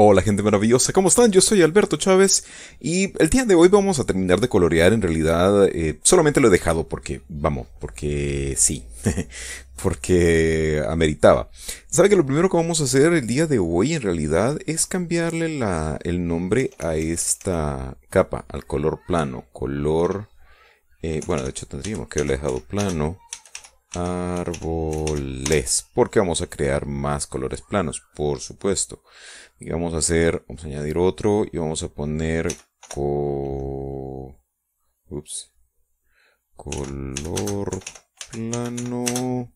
Hola gente maravillosa, ¿cómo están? Yo soy Alberto Chávez y el día de hoy vamos a terminar de colorear, en realidad eh, solamente lo he dejado porque, vamos, porque sí, porque ameritaba. ¿Sabe que lo primero que vamos a hacer el día de hoy en realidad es cambiarle el nombre a esta capa, al color plano, color... Eh, bueno, de hecho tendríamos que haberle dejado plano, árboles, porque vamos a crear más colores planos, por supuesto. Y vamos a hacer, vamos a añadir otro y vamos a poner co, color plano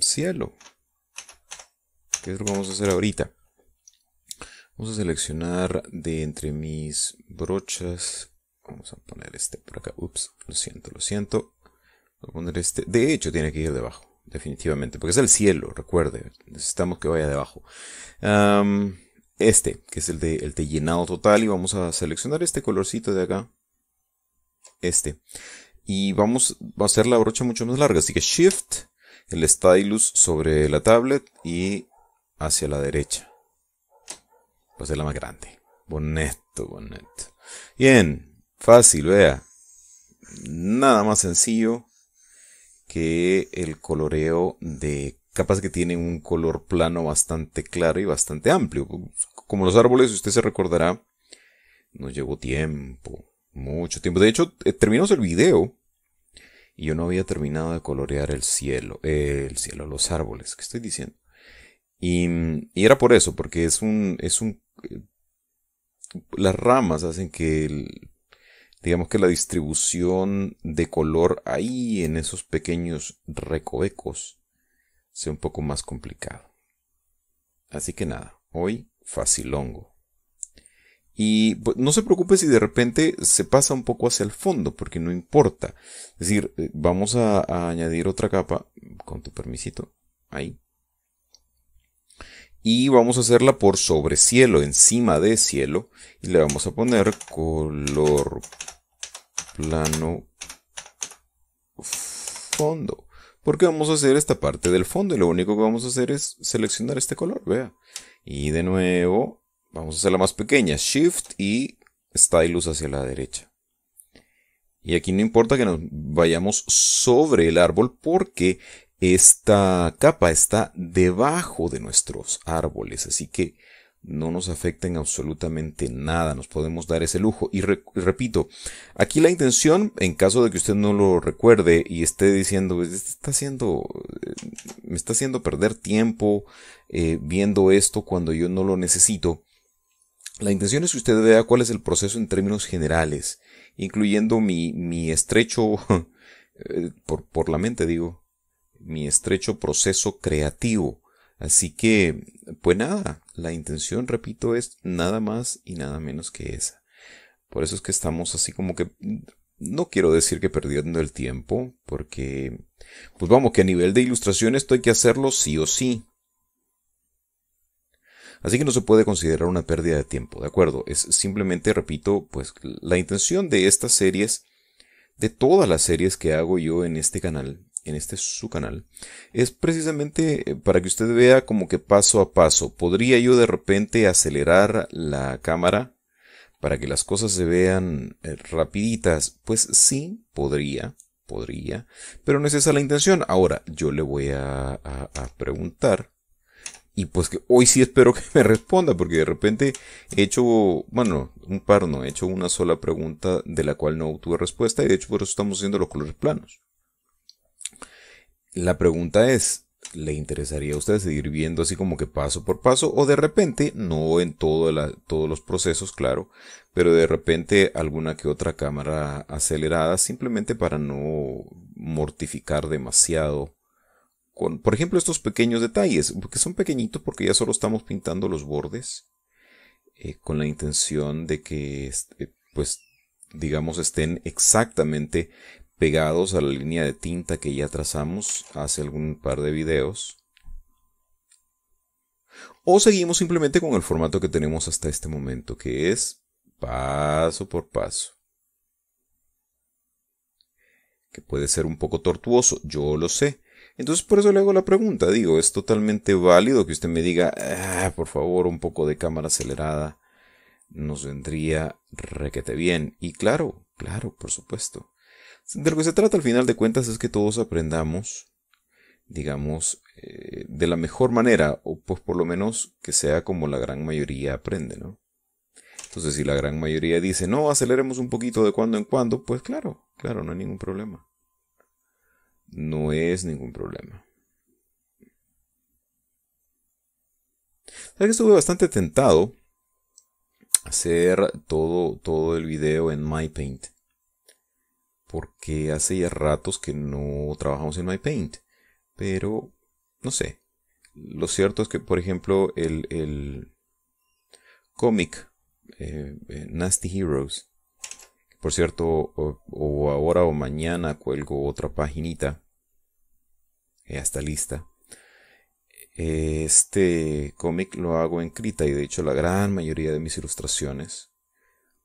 cielo. qué es lo que vamos a hacer ahorita. Vamos a seleccionar de entre mis brochas. Vamos a poner este por acá. Ups, lo siento, lo siento. Voy a poner este. De hecho, tiene que ir debajo definitivamente, porque es el cielo, recuerde, necesitamos que vaya debajo. este, que es el de, el de llenado total, y vamos a seleccionar este colorcito de acá, este, y vamos a hacer la brocha mucho más larga, así que Shift, el stylus sobre la tablet y hacia la derecha. Va a ser la más grande. Bonito, bonito. Bien, fácil, vea. Nada más sencillo que el coloreo de capas que tienen un color plano bastante claro y bastante amplio. Como los árboles, usted se recordará, nos llevó tiempo, mucho tiempo. De hecho, eh, terminó terminamos el video y yo no había terminado de colorear el cielo, el cielo, los árboles, ¿qué estoy diciendo? Y, y, era por eso, porque es un, es un, eh, las ramas hacen que el digamos que la distribución de color ahí en esos pequeños recovecos sea un poco más complicado. Así que nada, hoy facilongo. Y pues, no se preocupe si de repente se pasa un poco hacia el fondo, porque no importa. Es decir, eh, vamos a, a añadir otra capa, con tu permisito, ahí. Y vamos a hacerla por sobre cielo, encima de cielo. Y le vamos a poner color plano fondo. Porque vamos a hacer esta parte del fondo y lo único que vamos a hacer es seleccionar este color, vea. Y de nuevo, vamos a hacer la más pequeña, Shift y Stylus hacia la derecha. Y aquí no importa que nos vayamos sobre el árbol porque esta capa está debajo de nuestros árboles, así que no nos afecten absolutamente nada, nos podemos dar ese lujo. Y repito, aquí la intención, en caso de que usted no lo recuerde y esté diciendo, pues, este está haciendo, eh, me está haciendo perder tiempo eh, viendo esto cuando yo no lo necesito, la intención es que usted vea cuál es el proceso en términos generales, incluyendo mi, mi estrecho, eh, por, por la mente digo, mi estrecho proceso creativo Así que, pues nada, la intención, repito, es nada más y nada menos que esa. Por eso es que estamos así como que, no quiero decir que perdiendo el tiempo, porque, pues vamos, que a nivel de ilustración esto hay que hacerlo sí o sí. Así que no se puede considerar una pérdida de tiempo, ¿de acuerdo? Es simplemente, repito, pues la intención de estas series, de todas las series que hago yo en este canal, en este su canal, es precisamente eh, para que usted vea como que paso a paso. Podría yo de repente acelerar la cámara para que las cosas se vean eh, rapiditas. Pues sí, podría, podría, pero no es esa la intención. Ahora, yo le voy a, preguntar. Y pues que hoy sí espero que me responda, porque de repente he hecho, bueno, un par no, he hecho una sola pregunta de la cual no obtuve respuesta, y de hecho por eso estamos haciendo los colores planos. La pregunta es, ¿le interesaría a usted seguir viendo así como que paso por paso? O de repente, no en todos los procesos, claro, pero de repente alguna que otra cámara acelerada simplemente para no mortificar demasiado. Con, por ejemplo, estos pequeños detalles, que son pequeñitos porque ya solo estamos pintando los bordes eh, con la intención de que, este, pues, digamos, estén exactamente pegados a la línea de tinta que ya trazamos hace algún par de videos. O seguimos simplemente con el formato que tenemos hasta este momento, que es paso por paso. Que puede ser un poco tortuoso, yo lo sé. Entonces por eso le hago la pregunta, digo, es totalmente válido que usted me diga, ah, por favor, un poco de cámara acelerada nos vendría requete bien. Y claro, claro, por supuesto. De lo que se trata al final de cuentas es que todos aprendamos, digamos, eh, de la mejor manera, o pues por lo menos que sea como la gran mayoría aprende, ¿no? Entonces, si la gran mayoría dice, no, aceleremos un poquito de cuando en cuando, pues claro, claro, no hay ningún problema. No es ningún problema. ¿Sabes que estuve bastante tentado hacer todo, todo el video en MyPaint? porque hace ya ratos que no trabajamos en MyPaint, pero no sé. Lo cierto es que, por ejemplo, el, el cómic eh, eh, Nasty Heroes, por cierto, o, ahora o mañana cuelgo otra paginita, ya eh, está lista. Este cómic lo hago en Krita y de hecho la gran mayoría de mis ilustraciones,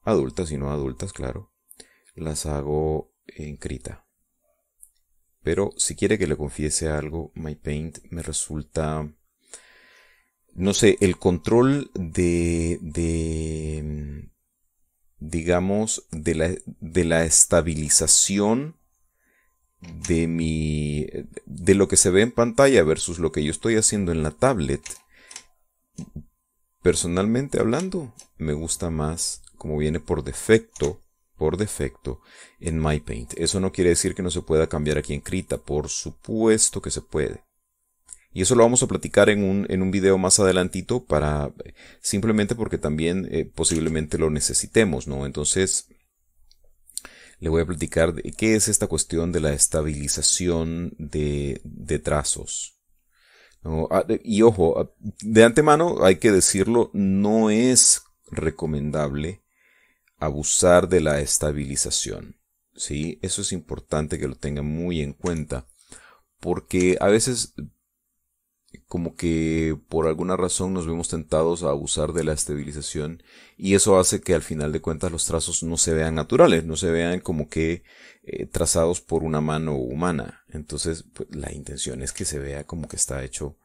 adultas y no adultas, claro, las hago en Pero si quiere que le confiese algo, MyPaint me resulta... No sé, el control de... de digamos, de la, de la estabilización de mi de lo que se ve en pantalla versus lo que yo estoy haciendo en la tablet personalmente hablando me gusta más como viene por defecto por defecto en MyPaint. Eso no quiere decir que no se pueda cambiar aquí en Krita, por supuesto que se puede. Y eso lo vamos a platicar en un, en video más adelantito para, simplemente porque también eh, posiblemente lo necesitemos, ¿no? Entonces, le voy a platicar qué es esta cuestión de la estabilización de, trazos. Ah, y ojo, ah, de antemano hay que decirlo, no es recomendable abusar de la estabilización. ¿sí? Eso es importante que lo tengan muy en cuenta. Porque a veces como que por alguna razón nos vemos tentados a abusar de la estabilización y eso hace que al final de cuentas los trazos no se vean naturales, no se vean como que eh, trazados por una mano humana. Entonces pues, la intención es que se vea como que está hecho,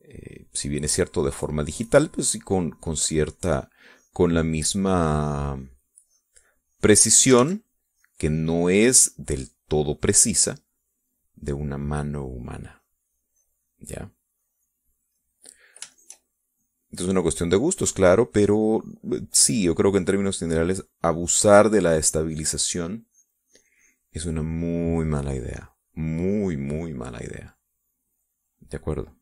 eh, si bien es cierto, de forma digital, pues sí con, con cierta con la misma precisión, que no es del todo precisa, de una mano humana. ¿Ya? Es una cuestión de gustos, claro, pero eh, sí, yo creo que en términos generales, abusar de la estabilización es una muy mala idea. Muy, muy mala idea. ¿De acuerdo?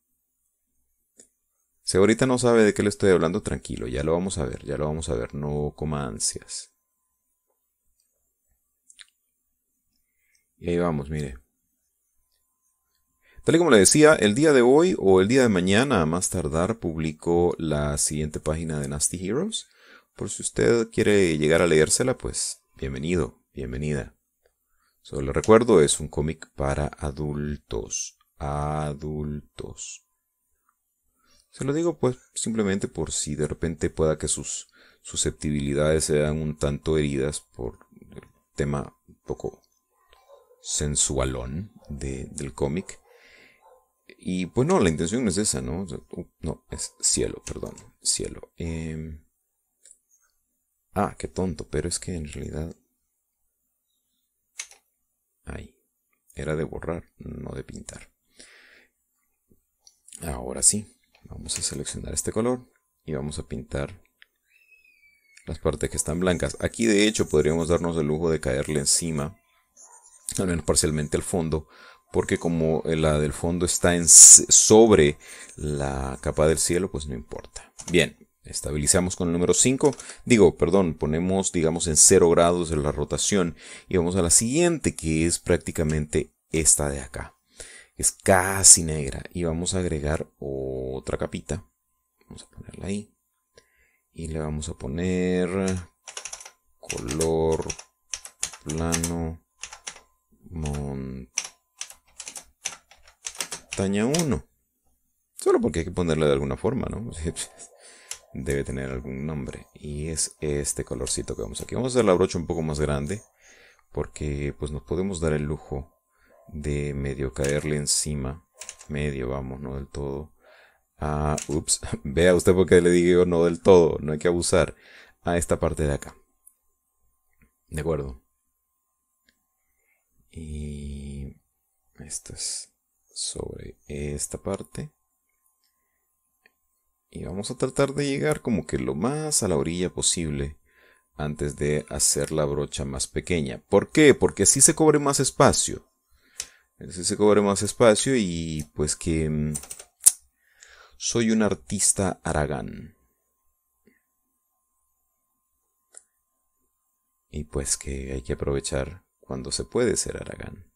Si ahorita no sabe de qué le estoy hablando, tranquilo, ya lo vamos a ver, ya lo vamos a ver, no coma ansias. Y ahí vamos, mire. Tal y como le decía, el día de hoy o el día de mañana, a más tardar, publico la siguiente página de Nasty Heroes. Por si usted quiere llegar a leérsela, pues bienvenido, bienvenida. Solo le recuerdo, es un cómic para adultos. Adultos. Se lo digo pues simplemente por si de repente pueda que sus susceptibilidades sean un tanto heridas por el tema un poco sensualón del cómic. Y pues no, la intención no es esa, ¿no? Uh, no, es cielo, perdón, cielo. Em, ah, qué tonto, pero es que en realidad... ahí era de borrar, no de pintar. Ahora sí. Vamos a seleccionar este color y vamos a pintar las partes que están blancas. Aquí de hecho podríamos darnos el lujo de caerle encima, al menos parcialmente al fondo, porque como eh, la del fondo está en sobre la capa del cielo, pues no importa. Bien, estabilizamos con el número 5, digo, perdón, ponemos digamos en 0 grados de la rotación y vamos a la siguiente que es prácticamente esta de acá es casi negra y vamos a agregar otra capita. Vamos a ponerla ahí. Y le vamos a poner color plano montaña 1. Solo porque hay que ponerla de alguna forma, ¿no? Debe tener algún nombre. Y es este colorcito que vamos aquí. Vamos a hacer la brocha un poco más grande. Porque pues nos podemos dar el lujo de medio caerle encima. Medio, vamos, no del todo. Ah, ups. Vea usted porque le digo no del todo. No hay que abusar a esta parte de acá. De acuerdo. Y esto es sobre esta parte. Y vamos a tratar de llegar como que lo más a la orilla posible antes de hacer la brocha más pequeña. ¿Por qué? Porque así se cobre más espacio. Ese se cobre más espacio y pues que mm, soy un artista aragán. Y pues que hay que aprovechar cuando se puede ser aragán.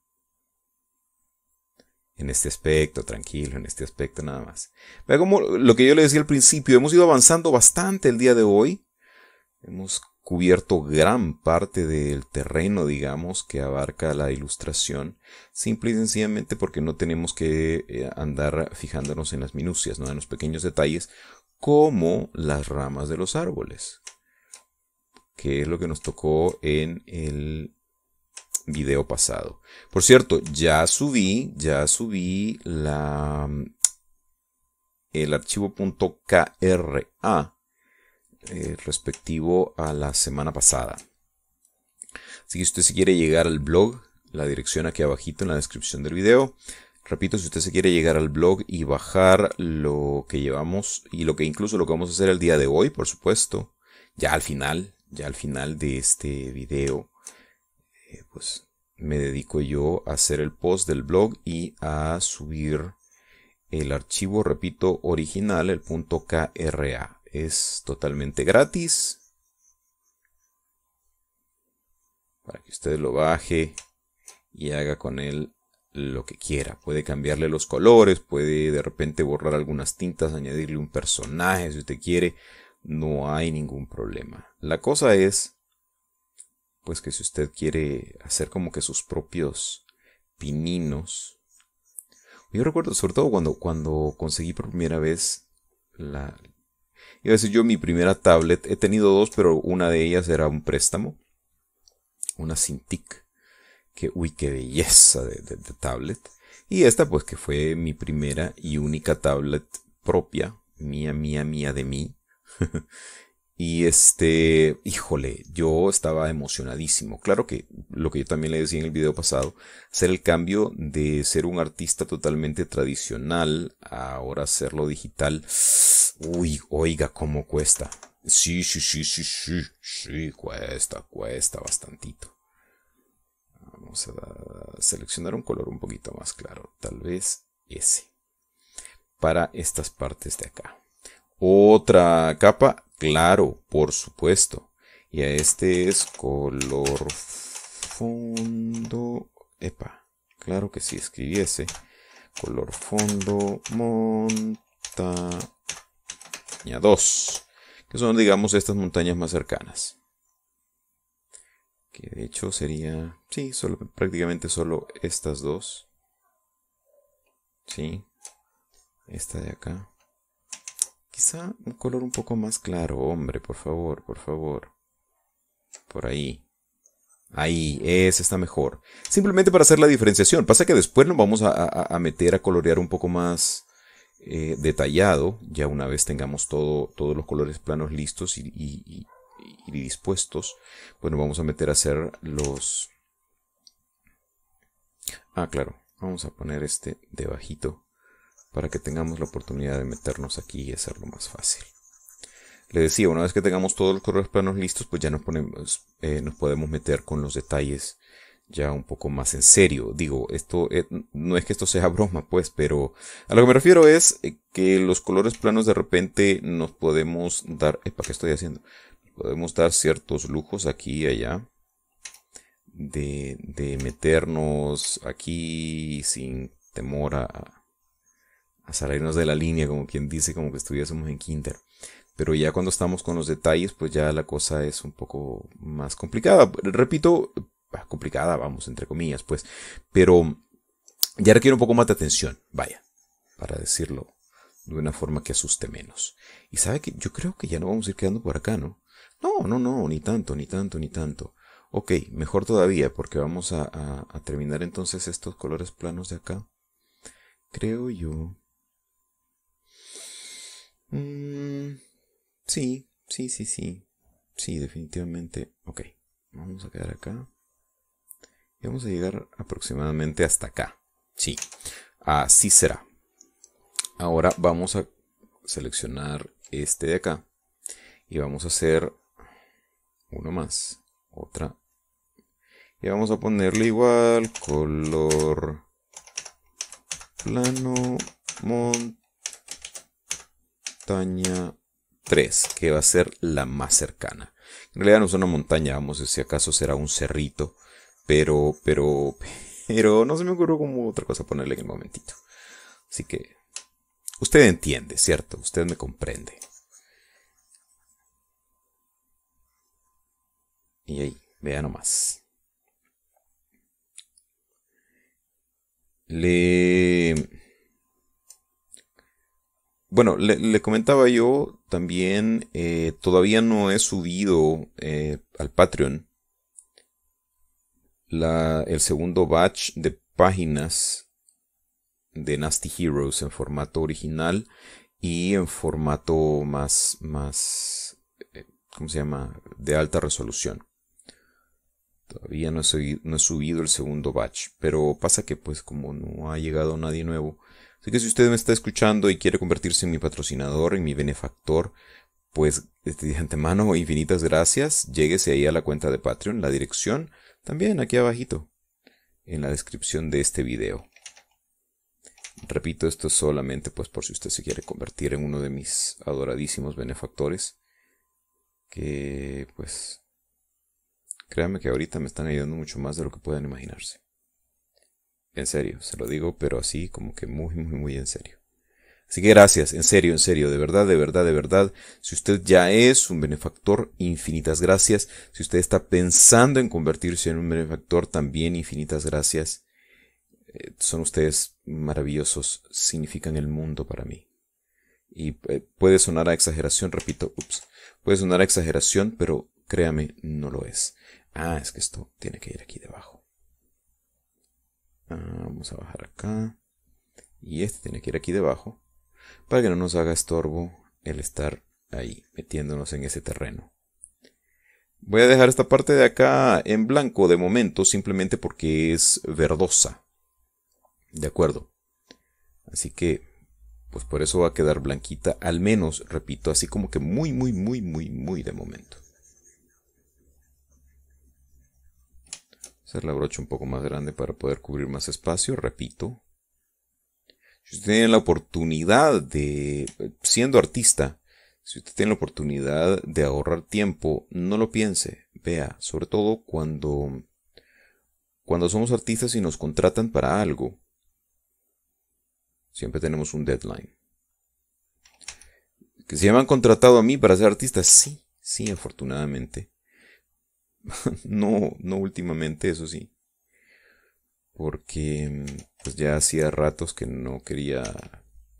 En este aspecto, tranquilo, en este aspecto nada más. ve como lo que yo le decía al principio, hemos ido avanzando bastante el día de hoy. Hemos cubierto gran parte del terreno, digamos, que abarca la ilustración, simple y sencillamente porque no tenemos que eh, andar fijándonos en las minucias, ¿no? en los pequeños detalles, como las ramas de los árboles, que es lo que nos tocó en el video pasado. Por cierto, ya subí, ya subí la mm, el archivo .kra eh, respectivo a la semana pasada. Así que si usted se quiere llegar al blog, la dirección aquí abajito en la descripción del video. Repito, si usted se quiere llegar al blog y bajar lo que llevamos y lo que incluso lo que vamos a hacer el día de hoy, por supuesto, ya al final, ya al final de este video, eh, pues me dedico yo a hacer el post del blog y a subir el archivo, repito, original, el punto .kra es totalmente gratis. Para que usted lo baje y haga con él lo que quiera. Puede cambiarle los colores, puede de repente borrar algunas tintas, añadirle un personaje si usted quiere. No hay ningún problema. La cosa es, pues que si usted quiere hacer como que sus propios pininos. Yo recuerdo, sobre todo cuando, cuando conseguí por primera vez la, y a decir yo mi primera tablet. He tenido dos, pero una de ellas era un préstamo. Una Cintiq. Que, uy, qué belleza de tablet. Y esta, pues, que fue mi primera y única tablet propia. Mía, mía, mía de mí. Y este, híjole, yo estaba emocionadísimo. Claro que lo que yo también le decía en el video pasado, hacer el cambio de ser un artista totalmente tradicional a ahora hacerlo digital. Uy, oiga, cómo cuesta. Sí, sí, sí, sí, sí, sí, cuesta, cuesta bastantito. Vamos a seleccionar un color un poquito más claro, tal vez ese. Para estas partes de acá. Otra capa Claro, por supuesto. Y a este es color fondo. Epa, claro que si escribiese color fondo montaña 2, que son, digamos, estas montañas más cercanas. Que de hecho sería, sí, prácticamente solo estas dos. Sí, esta de acá. Quizá un color un poco más claro, hombre, por favor, por favor. Por ahí. Ahí, ese está mejor. Simplemente para hacer la diferenciación. Pasa que después nos vamos a, meter a colorear un poco más eh, detallado, ya una vez tengamos todo, todos los colores planos listos y, y dispuestos. Pues nos vamos a meter a hacer los... Ah, claro. Vamos a poner este debajito para que tengamos la oportunidad de meternos aquí y hacerlo más fácil. Le decía, una vez que tengamos todos los colores planos listos, pues ya nos, ponemos, eh, nos podemos meter con los detalles ya un poco más en serio. Digo, esto eh, no es que esto sea broma, pues, pero a lo que me refiero es eh, que los colores planos de repente nos podemos dar. ¿Para ¿qué estoy haciendo? Podemos dar ciertos lujos aquí y allá. De, de meternos aquí sin temor a, a salirnos de la línea, como quien dice, como que estuviésemos en kinder. Pero ya cuando estamos con los detalles, pues ya la cosa es un poco más complicada. Repito, ah, complicada, vamos, entre comillas, pues. Pero ya requiere un poco más de atención, vaya, para decirlo de una forma que asuste menos. Y sabe que yo creo que ya no vamos a ir quedando por acá, ¿no? No, no, no, ni tanto, ni tanto, ni tanto. Ok, mejor todavía, porque vamos a terminar entonces estos colores planos de acá. Creo yo Mm, sí, sí, sí, sí. Sí, definitivamente. Ok, vamos a quedar acá. Y vamos a llegar aproximadamente hasta acá. Sí, así será. Ahora vamos a seleccionar este de acá. Y vamos a hacer uno más. Otra. Y vamos a ponerle igual color plano mont montaña 3, que va a ser la más cercana. En realidad no es una montaña, vamos, si acaso será un cerrito, pero, pero, pero no se me ocurrió como otra cosa ponerle en el momentito. Así que, usted entiende, ¿cierto? Usted me comprende. Y ahí, vea nomás. Le bueno, le, comentaba yo también, eh, todavía no he subido eh, al Patreon la, el segundo batch de páginas de Nasty Heroes en formato original y en formato más, más, eh, ¿cómo se llama? De alta resolución. Todavía no he, no he subido el segundo batch, pero pasa que pues como no ha llegado nadie nuevo, Así que si usted me está escuchando y quiere convertirse en mi patrocinador, en mi benefactor, pues este, de antemano infinitas gracias. Lléguese ahí a la cuenta de Patreon, la dirección también aquí abajito, en la descripción de este video. Repito, esto solamente pues por si usted se quiere convertir en uno de mis adoradísimos benefactores. Que pues créanme que ahorita me están ayudando mucho más de lo que puedan imaginarse. En serio, se lo digo, pero así como que muy, muy, muy en serio. Así que gracias, en serio, en serio, de verdad, de verdad, de verdad. Si usted ya es un benefactor, infinitas gracias. Si usted está pensando en convertirse en un benefactor, también infinitas gracias. Eh, son ustedes maravillosos, significan el mundo para mí. Y eh, puede sonar a exageración, repito, ups, puede sonar a exageración, pero créame, no lo es. Ah, es que esto tiene que ir aquí debajo. Ah, vamos a bajar acá. Y este tiene que ir aquí debajo. Para que no nos haga estorbo el estar ahí, metiéndonos en ese terreno. Voy a dejar esta parte de acá en blanco de momento, simplemente porque es verdosa. De acuerdo. Así que, pues por eso va a quedar blanquita, al menos, repito, así como que muy, muy, muy, muy, muy de momento. hacer la brocha un poco más grande para poder cubrir más espacio, repito. Si usted tiene la oportunidad de, siendo artista, si usted tiene la oportunidad de ahorrar tiempo, no lo piense, vea, sobre todo cuando, cuando somos artistas y nos contratan para algo, siempre tenemos un deadline. ¿Que se me han contratado a mí para ser artista? Sí, sí, afortunadamente. no, no últimamente, eso sí. Porque pues ya hacía ratos que no quería,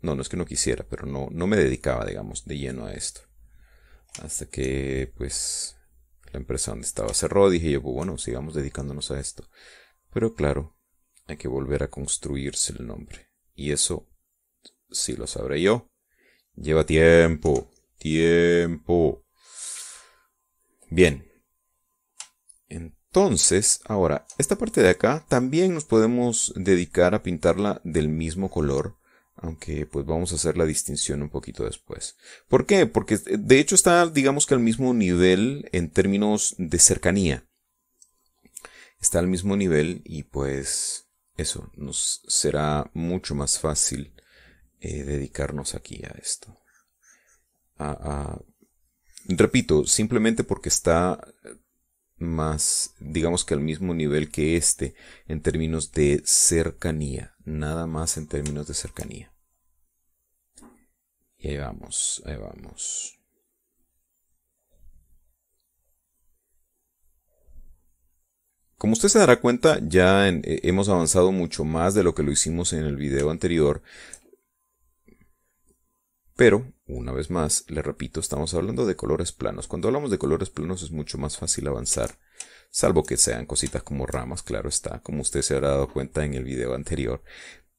no, no es que no quisiera, pero no, no me dedicaba, digamos, de lleno a esto. Hasta que pues la empresa donde estaba cerró, dije yo, pues bueno, sigamos dedicándonos a esto. Pero claro, hay que volver a construirse el nombre. Y eso Si lo sabré yo. Lleva tiempo, tiempo. Bien, entonces, ahora, esta parte de acá también nos podemos dedicar a pintarla del mismo color aunque pues vamos a hacer la distinción un poquito después. ¿Por qué? Porque de hecho está digamos que al mismo nivel en términos de cercanía. Está al mismo nivel y pues eso nos será mucho más fácil eh, dedicarnos aquí a esto. repito, simplemente porque está más, digamos que al mismo nivel que este en términos de cercanía, nada más en términos de cercanía. Y ahí vamos, ahí vamos. Como usted se dará cuenta, ya eh, hemos avanzado mucho más de lo que lo hicimos en el video anterior. Pero una vez más, le repito, estamos hablando de colores planos. Cuando hablamos de colores planos es mucho más fácil avanzar, salvo que sean cositas como ramas, claro está, como usted se habrá dado cuenta en el video anterior.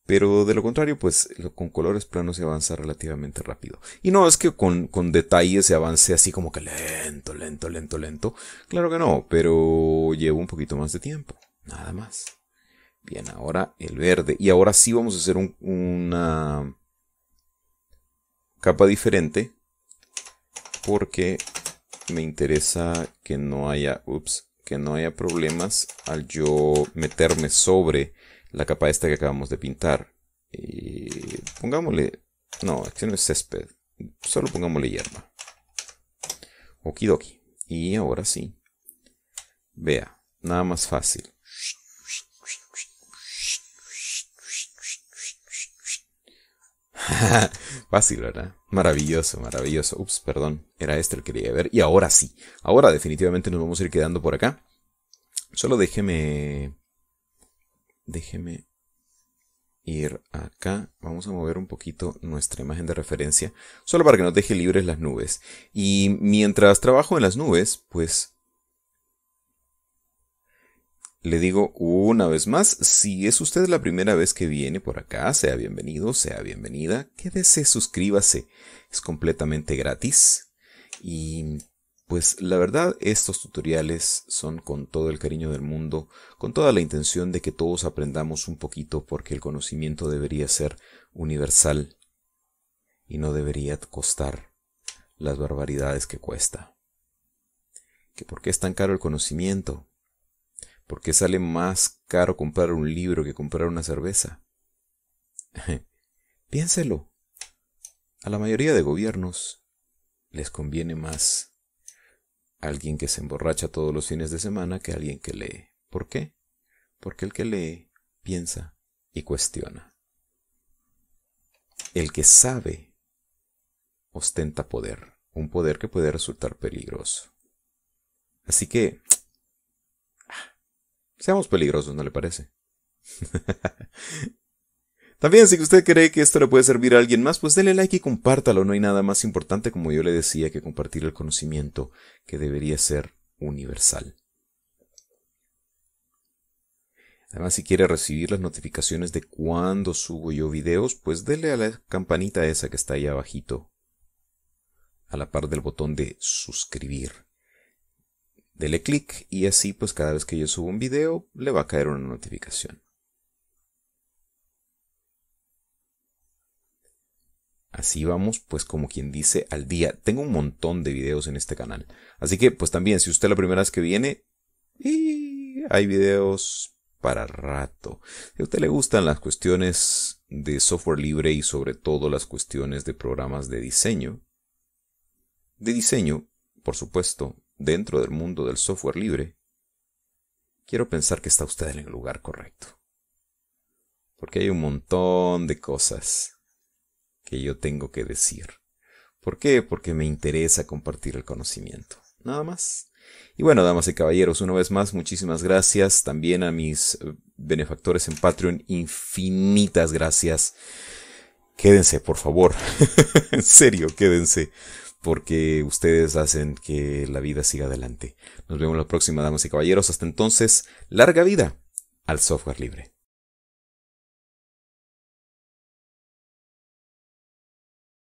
Pero de lo contrario, pues con colores planos se avanza relativamente rápido. Y no es que con, con se avance así como que lento, lento, lento, lento. Claro que no, pero lleva un poquito más de tiempo. Nada más. Bien, ahora el verde. Y ahora sí vamos a hacer una capa diferente porque me interesa que no haya, ups, que no haya problemas al yo meterme sobre la capa esta que acabamos de pintar. y pongámosle, no, este no es césped, solo pongámosle hierba. Okidoki. Y ahora sí. Vea, nada más fácil. Fácil, ¿verdad? Maravilloso, maravilloso. Ups, perdón, era este el que quería ver. Y ahora sí, ahora definitivamente nos vamos a ir quedando por acá. Solo déjeme... Déjeme ir acá. Vamos a mover un poquito nuestra imagen de referencia, solo para que nos deje libres las nubes. Y mientras trabajo en las nubes, pues le digo una vez más, si es usted la primera vez que viene por acá, sea bienvenido, sea bienvenida, quédese, suscríbase, es completamente gratis. Y pues la verdad, estos tutoriales son con todo el cariño del mundo, con toda la intención de que todos aprendamos un poquito porque el conocimiento debería ser universal y no debería costar las barbaridades que cuesta. ¿Que ¿Por qué es tan caro el conocimiento? ¿Por qué sale más caro comprar un libro que comprar una cerveza? Piénselo. A la mayoría de gobiernos les conviene más alguien que se emborracha todos los fines de semana que alguien que lee. ¿Por qué? Porque el que lee piensa y cuestiona. El que sabe ostenta poder, un poder que puede resultar peligroso. Así que Seamos peligrosos, ¿no le parece? También, si usted cree que esto le puede servir a alguien más, pues dele like y compártalo. No hay nada más importante, como yo le decía, que compartir el conocimiento que debería ser universal. Además, si quiere recibir las notificaciones de cuando subo yo videos, pues dele a la campanita esa que está ahí abajito, a la par del botón de suscribir dele clic y así pues cada vez que yo subo un video le va a caer una notificación. Así vamos, pues como quien dice, al día. Tengo un montón de videos en este canal. Así que, pues también, si usted la primera vez que viene, y hay videos para rato. Si a usted le gustan las cuestiones de software libre y sobre todo las cuestiones de programas de diseño, de diseño, por supuesto, dentro del mundo del software libre, quiero pensar que está usted en el lugar correcto. Porque hay un montón de cosas que yo tengo que decir. ¿Por qué? Porque me interesa compartir el conocimiento. Nada más. Y bueno, damas y caballeros, una vez más, muchísimas gracias. También a mis eh, benefactores en Patreon, infinitas gracias. Quédense, por favor. en serio, quédense porque ustedes hacen que la vida siga adelante. Nos vemos la próxima, damas y caballeros. Hasta entonces, larga vida al software libre.